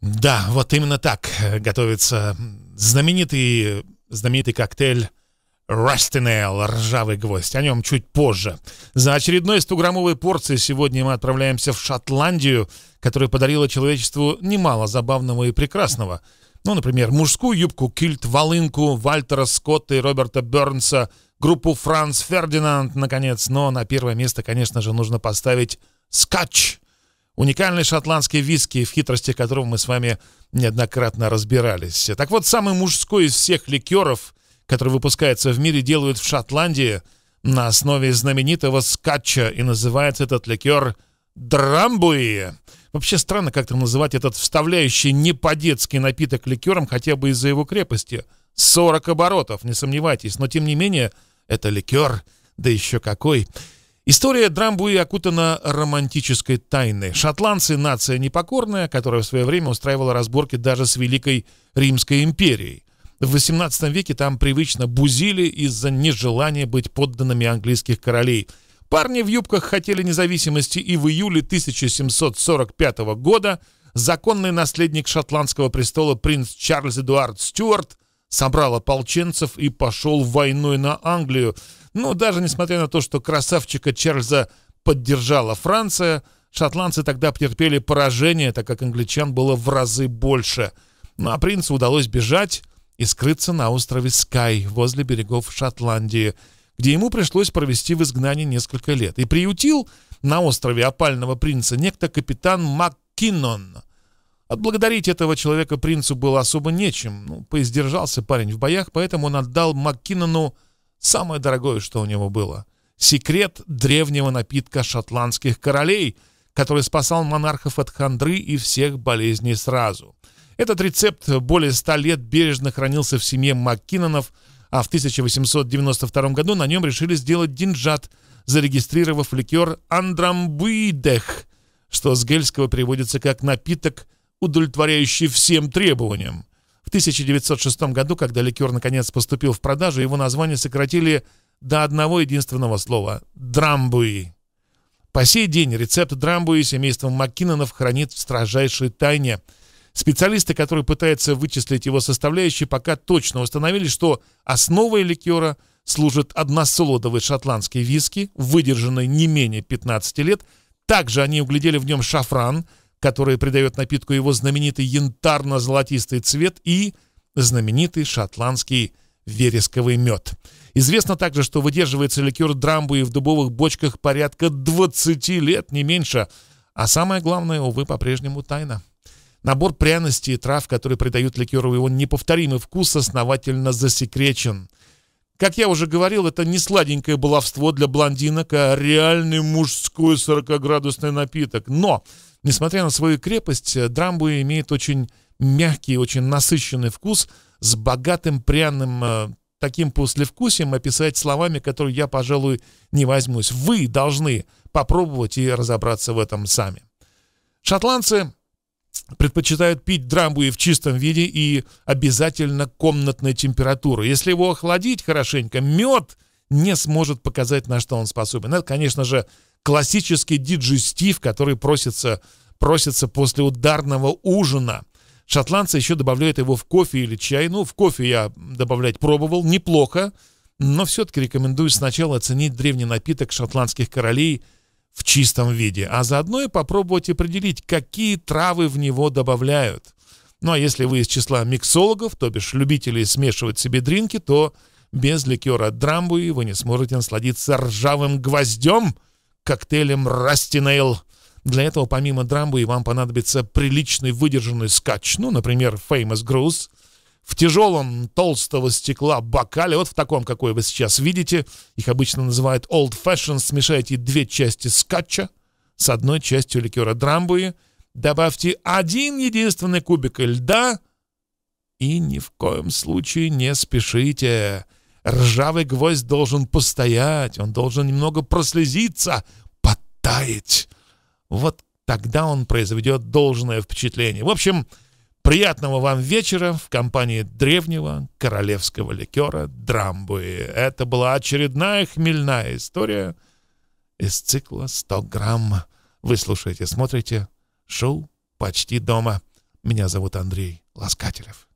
Да, вот именно так э, готовится знаменитый, знаменитый коктейль Растинел, ржавый гвоздь. О нем чуть позже. За очередной 100-граммовой порцией сегодня мы отправляемся в Шотландию, которая подарила человечеству немало забавного и прекрасного. Ну, например, мужскую юбку, кильт, волынку Вальтера Скотта и Роберта Бернса, группу Франц Фердинанд, наконец. Но на первое место, конечно же, нужно поставить скотч Уникальный шотландский виски, в хитрости которого мы с вами неоднократно разбирались. Так вот, самый мужской из всех ликеров, который выпускается в мире, делают в Шотландии на основе знаменитого скатча, и называется этот ликер «Драмбуи». Вообще странно как-то называть этот вставляющий не по-детски напиток ликером хотя бы из-за его крепости. 40 оборотов, не сомневайтесь, но тем не менее это ликер, да еще какой. История Драмбуи окутана романтической тайной. Шотландцы – нация непокорная, которая в свое время устраивала разборки даже с Великой Римской империей. В XVIII веке там привычно бузили из-за нежелания быть подданными английских королей. Парни в юбках хотели независимости, и в июле 1745 года законный наследник шотландского престола принц Чарльз Эдуард Стюарт собрал ополченцев и пошел войной на Англию – но ну, даже несмотря на то, что красавчика Чарльза поддержала Франция, шотландцы тогда потерпели поражение, так как англичан было в разы больше. Ну а принцу удалось бежать и скрыться на острове Скай возле берегов Шотландии, где ему пришлось провести в изгнании несколько лет. И приютил на острове опального принца некто капитан МакКиннон. Отблагодарить этого человека принцу было особо нечем. Ну, поиздержался парень в боях, поэтому он отдал МакКиннону Самое дорогое, что у него было. Секрет древнего напитка шотландских королей, который спасал монархов от хандры и всех болезней сразу. Этот рецепт более ста лет бережно хранился в семье Маккинонов, а в 1892 году на нем решили сделать динджат, зарегистрировав ликер «Андрамбуидех», что с гельского переводится как «напиток, удовлетворяющий всем требованиям». 1906 году, когда ликер наконец поступил в продажу, его название сократили до одного единственного слова – «драмбуи». По сей день рецепт драмбуи семейства Маккинонов хранит в строжайшей тайне. Специалисты, которые пытаются вычислить его составляющие, пока точно установили, что основой ликера служит односолодовый шотландский виски, выдержанный не менее 15 лет. Также они углядели в нем шафран – которое придает напитку его знаменитый янтарно-золотистый цвет и знаменитый шотландский вересковый мед. Известно также, что выдерживается ликер драмбуи в дубовых бочках порядка 20 лет, не меньше. А самое главное, увы, по-прежнему тайна. Набор пряностей и трав, которые придают ликеру его неповторимый вкус, основательно засекречен. Как я уже говорил, это не сладенькое баловство для блондинок, а реальный мужской 40-градусный напиток. Но Несмотря на свою крепость, э, драмбу имеет очень мягкий, очень насыщенный вкус с богатым пряным э, таким послевкусием описать словами, которые я, пожалуй, не возьмусь. Вы должны попробовать и разобраться в этом сами. Шотландцы предпочитают пить драмбу и в чистом виде и обязательно комнатной температуры. Если его охладить хорошенько, мед не сможет показать, на что он способен. Это, конечно же, классический диджестив, который просится, просится после ударного ужина. Шотландцы еще добавляют его в кофе или чай. Ну, в кофе я добавлять пробовал, неплохо, но все-таки рекомендую сначала оценить древний напиток шотландских королей в чистом виде, а заодно и попробовать определить, какие травы в него добавляют. Ну а если вы из числа миксологов, то бишь любителей смешивать себе дринки, то без ликера Драмбуи вы не сможете насладиться ржавым гвоздем – коктейлем «Растинейл». Для этого помимо драмбы вам понадобится приличный выдержанный скач, ну, например, «Famous Grouse», в тяжелом толстого стекла бокале, вот в таком, какой вы сейчас видите, их обычно называют old fashion, смешайте две части скатча с одной частью ликера драмбуи, добавьте один единственный кубик льда и ни в коем случае не спешите. Ржавый гвоздь должен постоять, он должен немного прослезиться, подтаять. Вот тогда он произведет должное впечатление. В общем, приятного вам вечера в компании древнего королевского ликера Драмбуи. Это была очередная хмельная история из цикла «100 грамм». Вы слушаете, смотрите шоу «Почти дома». Меня зовут Андрей Ласкателев.